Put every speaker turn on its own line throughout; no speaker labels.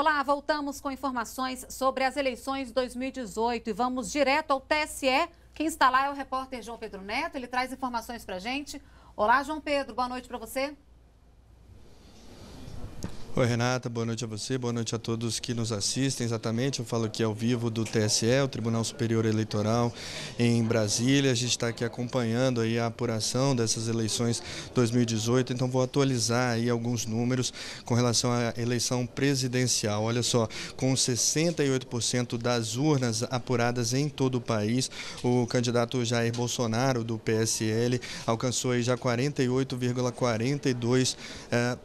Olá, voltamos com informações sobre as eleições 2018 e vamos direto ao TSE. Quem está lá é o repórter João Pedro Neto, ele traz informações para gente. Olá, João Pedro, boa noite para você.
Oi, Renata, boa noite a você, boa noite a todos que nos assistem. Exatamente, eu falo aqui ao vivo do TSE, o Tribunal Superior Eleitoral em Brasília. A gente está aqui acompanhando aí a apuração dessas eleições 2018, então vou atualizar aí alguns números com relação à eleição presidencial. Olha só, com 68% das urnas apuradas em todo o país, o candidato Jair Bolsonaro, do PSL, alcançou aí já 48,42% eh,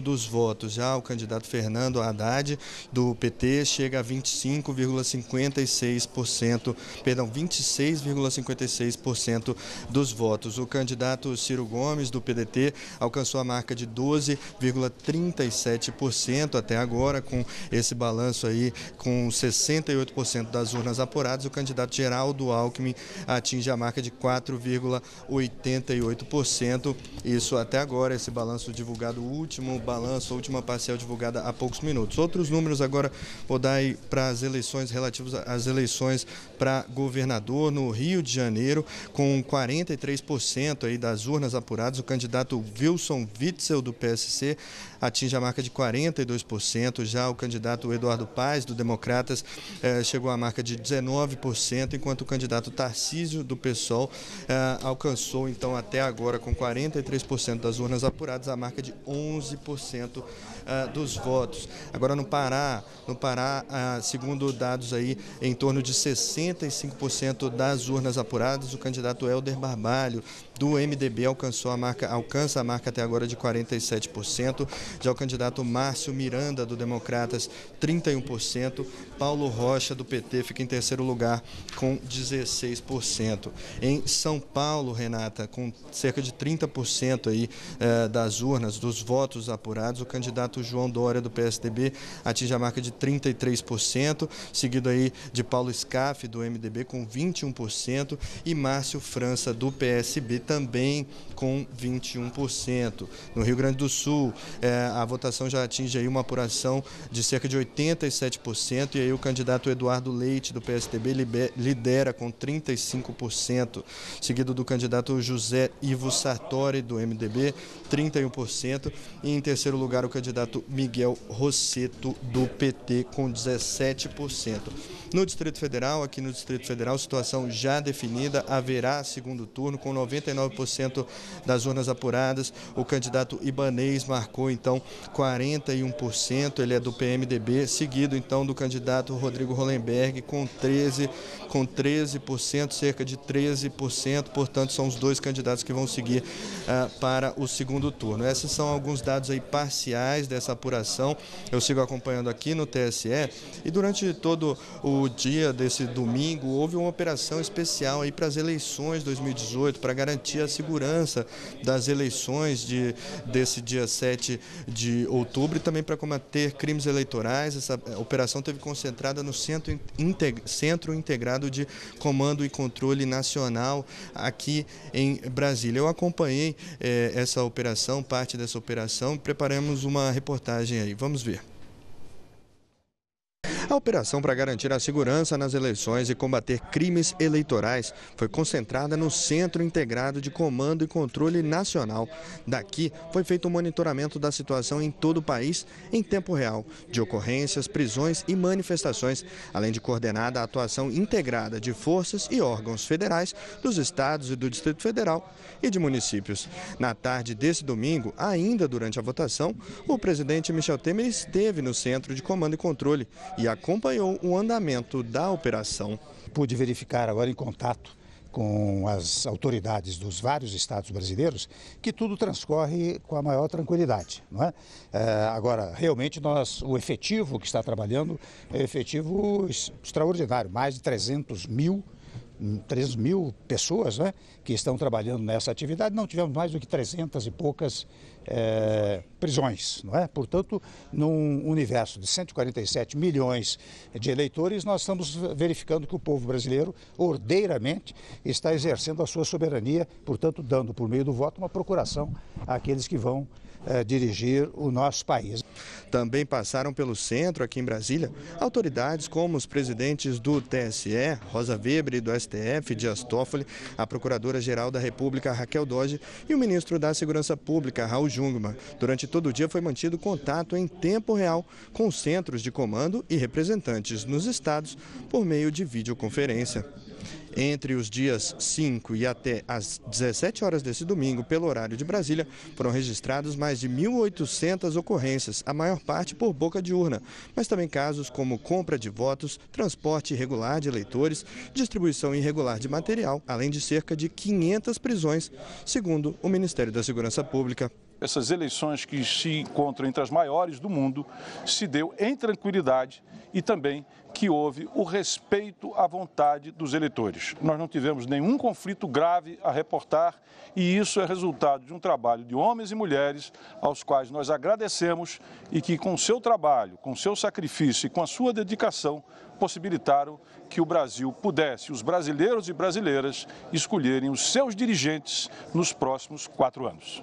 dos votos já o candidato Fernando Haddad do PT chega a 25,56%, perdão, 26,56% dos votos. O candidato Ciro Gomes do PDT alcançou a marca de 12,37% até agora com esse balanço aí com 68% das urnas apuradas. O candidato Geraldo Alckmin atinge a marca de 4,88%. Isso até agora, esse balanço divulgado, o último balanço, a última última parcial divulgada há poucos minutos. Outros números agora vou dar para as eleições relativos às eleições para governador no Rio de Janeiro, com 43% aí das urnas apuradas, o candidato Wilson Witzel do PSC atinge a marca de 42%, já o candidato Eduardo Paz do Democratas eh, chegou à marca de 19%, enquanto o candidato Tarcísio do PSOL eh, alcançou então até agora com 43% das urnas apuradas a marca de 11% ah, dos votos. Agora no Pará, no Pará, ah, segundo dados aí, em torno de 65% das urnas apuradas, o candidato Helder Barbalho do MDB alcançou a marca, alcança a marca até agora de 47%. Já o candidato Márcio Miranda, do Democratas, 31%. Paulo Rocha, do PT, fica em terceiro lugar com 16%. Em São Paulo, Renata, com cerca de 30% aí, eh, das urnas, dos votos apurados, o candidato João Dória, do PSDB, atinge a marca de 33%, seguido aí de Paulo Scaff, do MDB, com 21%, e Márcio França, do PSB, também com 21%. No Rio Grande do Sul, é, a votação já atinge aí uma apuração de cerca de 87%, e aí o candidato Eduardo Leite, do PSDB, lidera com 35%, seguido do candidato José Ivo Sartori, do MDB, 31%, e em terceiro lugar o candidato Miguel Rosseto, do PT, com 17%. No Distrito Federal, aqui no Distrito Federal, situação já definida, haverá segundo turno com 99 49% das urnas apuradas. O candidato Ibanês marcou então 41%, ele é do PMDB, seguido então do candidato Rodrigo Hollenberg com 13 com 13%, cerca de 13%, portanto são os dois candidatos que vão seguir uh, para o segundo turno. Esses são alguns dados aí parciais dessa apuração. Eu sigo acompanhando aqui no TSE e durante todo o dia desse domingo houve uma operação especial aí para as eleições 2018 para garantir garantir a segurança das eleições de, desse dia 7 de outubro e também para combater crimes eleitorais. Essa eh, operação teve concentrada no Centro, Integ Centro Integrado de Comando e Controle Nacional aqui em Brasília. Eu acompanhei eh, essa operação, parte dessa operação, preparamos uma reportagem aí. Vamos ver. A operação para garantir a segurança nas eleições e combater crimes eleitorais foi concentrada no Centro Integrado de Comando e Controle Nacional. Daqui foi feito o um monitoramento da situação em todo o país em tempo real, de ocorrências, prisões e manifestações, além de coordenar a atuação integrada de forças e órgãos federais dos estados e do Distrito Federal e de municípios. Na tarde desse domingo, ainda durante a votação, o presidente Michel Temer esteve no Centro de Comando e Controle e a acompanhou o andamento da operação. Pude verificar agora em contato com as autoridades dos vários estados brasileiros que tudo transcorre com
a maior tranquilidade, não é? é? agora, realmente nós, o efetivo que está trabalhando é um efetivo extraordinário, mais de 300 mil 3 mil pessoas né, que estão trabalhando nessa atividade, não tivemos mais do que 300 e poucas é, prisões. Não é? Portanto, num universo de 147 milhões de eleitores, nós estamos verificando que o povo brasileiro, ordeiramente,
está exercendo a sua soberania, portanto, dando por meio do voto uma procuração àqueles que vão é, dirigir o nosso país. Também passaram pelo centro, aqui em Brasília, autoridades como os presidentes do TSE, Rosa Weber, e do STF, Dias Toffoli, a Procuradora-Geral da República, Raquel Doge, e o ministro da Segurança Pública, Raul Jungmann. Durante todo o dia foi mantido contato em tempo real com centros de comando e representantes nos estados por meio de videoconferência. Entre os dias 5 e até às 17 horas desse domingo, pelo horário de Brasília, foram registrados mais de 1.800 ocorrências, a maior parte por boca de urna, mas também casos como compra de votos, transporte irregular de eleitores, distribuição irregular de material, além de cerca de 500 prisões, segundo o Ministério da Segurança Pública
essas eleições que se encontram entre as maiores do mundo, se deu em tranquilidade e também que houve o respeito à vontade dos eleitores. Nós não tivemos nenhum conflito grave a reportar e isso é resultado de um trabalho de homens e mulheres aos quais nós agradecemos e que, com seu trabalho, com seu sacrifício e com a sua dedicação, possibilitaram que o Brasil pudesse, os brasileiros e brasileiras, escolherem os seus dirigentes nos próximos quatro anos.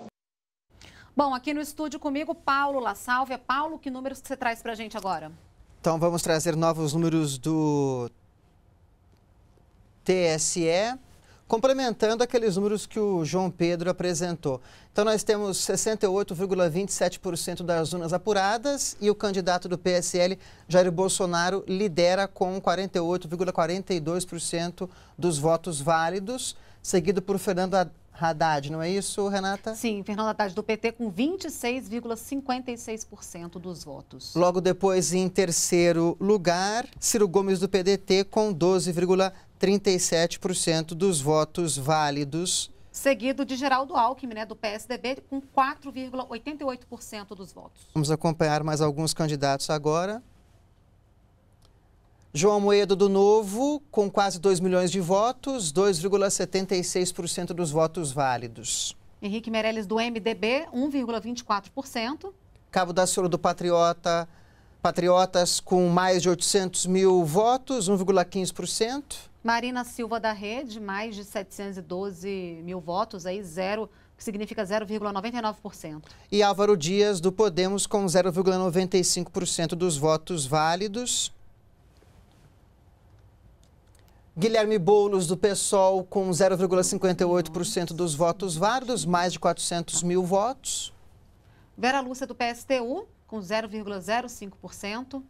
Bom, aqui no estúdio comigo, Paulo La é Paulo, que números que você traz para a gente agora?
Então, vamos trazer novos números do TSE, complementando aqueles números que o João Pedro apresentou. Então, nós temos 68,27% das urnas apuradas e o candidato do PSL, Jair Bolsonaro, lidera com 48,42% dos votos válidos, seguido por Fernando Haddad, não é isso, Renata? Sim, Fernando Haddad do PT com
26,56% dos votos.
Logo depois, em terceiro lugar, Ciro Gomes do PDT com 12,37% dos votos válidos.
Seguido de Geraldo Alckmin, né, do PSDB, com 4,88% dos votos.
Vamos acompanhar mais alguns candidatos agora. João Moedo do Novo, com quase 2 milhões de votos, 2,76% dos votos válidos.
Henrique Meirelles do MDB, 1,24%.
Cabo da Ciolo do Patriota, Patriotas com mais de 800 mil votos, 1,15%.
Marina Silva da Rede, mais de 712 mil votos, aí zero, que significa 0,99%.
E Álvaro Dias do Podemos com 0,95% dos votos válidos. Guilherme Boulos, do PSOL, com 0,58% dos votos válidos, mais de 400 mil votos.
Vera Lúcia, do PSTU, com 0,05%.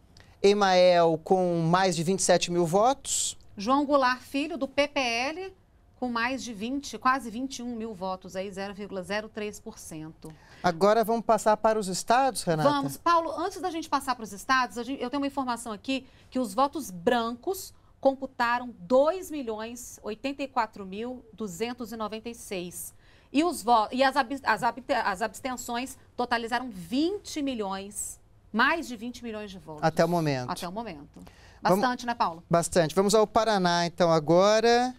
Emael, com mais de 27 mil votos.
João Goulart Filho, do PPL, com mais de 20, quase 21 mil votos, aí 0,03%.
Agora vamos passar para os estados, Renata? Vamos.
Paulo, antes da gente passar para os estados, eu tenho uma informação aqui que os votos brancos computaram 2.084.296. E, os e as, ab as, ab as abstenções totalizaram 20 milhões, mais de 20 milhões de votos. Até o momento. Até o momento. Bastante, Vamos... né, Paulo?
Bastante. Vamos ao Paraná, então, agora.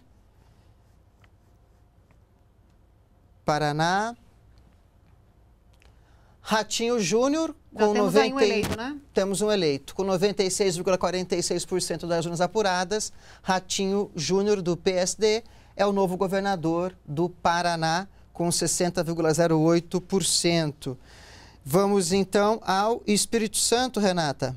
Paraná. Ratinho Júnior com temos 90, um eleito, né? Temos um eleito. Com 96,46% das urnas apuradas, Ratinho Júnior, do PSD, é o novo governador do Paraná, com 60,08%. Vamos então ao Espírito Santo, Renata.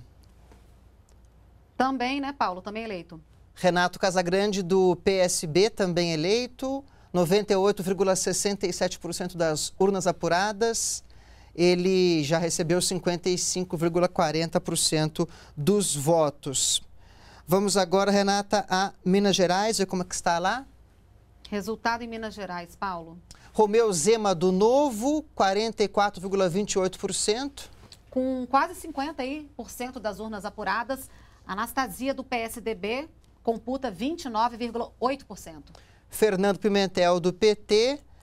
Também, né, Paulo? Também eleito.
Renato Casagrande, do PSB, também eleito. 98,67% das urnas apuradas ele já recebeu 55,40% dos votos. Vamos agora, Renata, a Minas Gerais, ver como é que está lá.
Resultado em Minas Gerais, Paulo.
Romeu Zema do Novo, 44,28%.
Com quase 50% das urnas apuradas, Anastasia do PSDB computa 29,8%.
Fernando Pimentel do PT,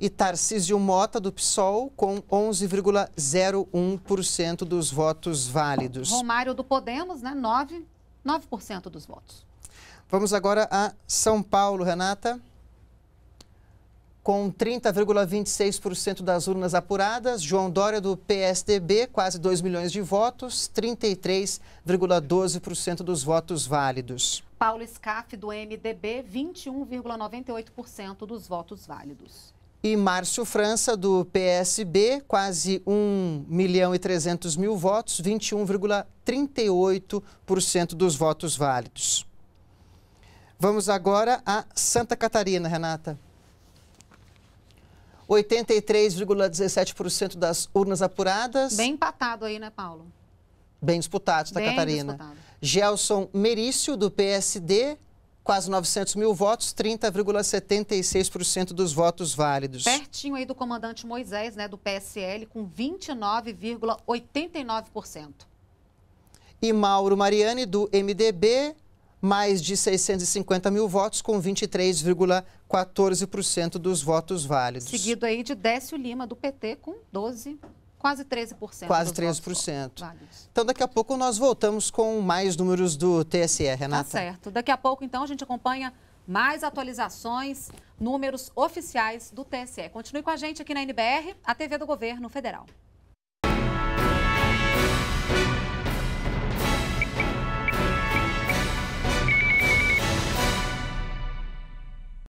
e Tarcísio Mota, do PSOL, com 11,01% dos votos válidos.
Romário do Podemos, né? 9%, 9% dos votos.
Vamos agora a São Paulo, Renata. Com 30,26% das urnas apuradas, João Dória do PSDB, quase 2 milhões de votos, 33,12% dos votos válidos.
Paulo Scaff do MDB, 21,98% dos votos válidos
e Márcio França, do PSB, quase 1 milhão e 300 mil votos, 21,38% dos votos válidos. Vamos agora a Santa Catarina, Renata. 83,17% das urnas apuradas. Bem empatado
aí, né, Paulo?
Bem disputado, Santa Bem Catarina. Disputado. Gelson Merício, do PSD, quase 900 mil votos, 30,76% dos votos válidos. Pertinho
aí do comandante Moisés, né, do PSL, com 29,89%.
E Mauro Mariani, do MDB, mais de 650 mil votos, com 23,14% dos votos válidos.
Seguido aí de Décio Lima, do PT, com 12%. Quase 13%. Quase
13%. Válidos. Então, daqui a pouco nós voltamos com mais números do TSE, Renata. Tá
certo. Daqui a pouco, então, a gente acompanha mais atualizações, números oficiais do TSE. Continue com a gente aqui na NBR, a TV do Governo Federal.